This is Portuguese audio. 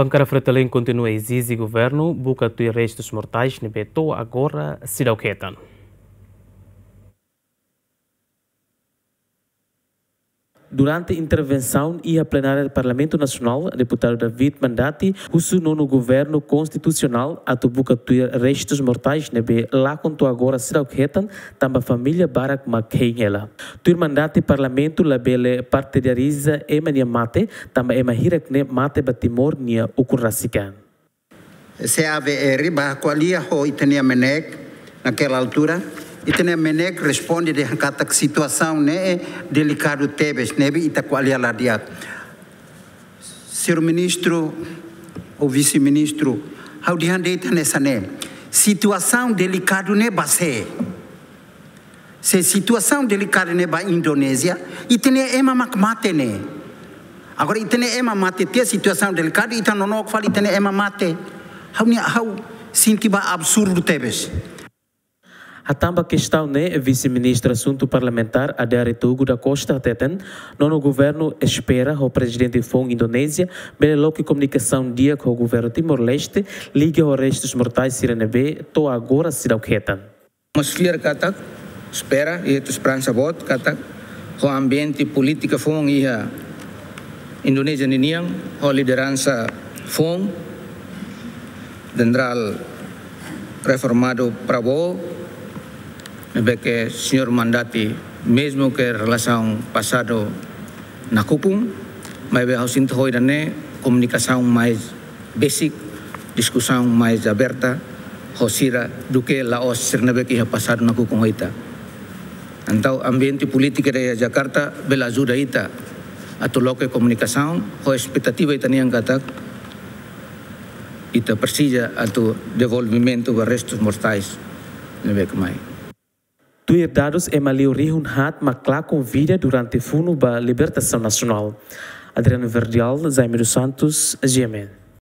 Bancara Fratelém continua a exigir governo, boca de restos mortais, nebetou agora, cidalquetan. Durante a intervenção e a plenária do Parlamento Nacional, deputado David Mandati questionou no governo constitucional a tubucatuir restos mortais nebe né, lá quanto agora será o que também a família Barack McHenela. Tuir Mandati Parlamento labele partidariza emania mate tamba emahirak ne né, mate batimor nia ukurrasikan. CAVR eh, ba qualia ho itania menek naquela altura itene menek responde de que situação né delicado tebes nebe ita qualiala dia Senhor ministro ou vice-ministro how diande nessa né situação delicado né base se situação delicada né ba Indonésia a ema makmate né agora a ema mate te situação delicada fala e tem a ema mate how how sinti ba absurdo tebes a tamba questão né, vice-ministro assunto parlamentar Adair Togo da Costa Teten, nono governo espera o presidente Fong Indonésia, belo que comunicação dia com o governo Timor-Leste, liga os restos mortais Sirenebe, to agora se dá Mas clear katak, espera, e tu esperança bot, katak, o ambiente política Fong e a Indonésia niniang, o liderança Fong, general reformado Prabowo, que senior mandati, mesmo que relação pasado na kupung mai be ao sinto hoje né, mais basic, discussão mais aberta, hosira duke laos sernebe que pasado na kupung hoje. antau ambiente político de Jakarta bela ajuda ita atau loke comunicação, ho expectativa ita e niang katak ita e persija atau devolvimento para restos mortais. nebek mai Tuerdados é maleu rehunhat maclá com vida durante funo ba libertação nacional. Adriano Verdial, Zaimiro Santos, Gemen.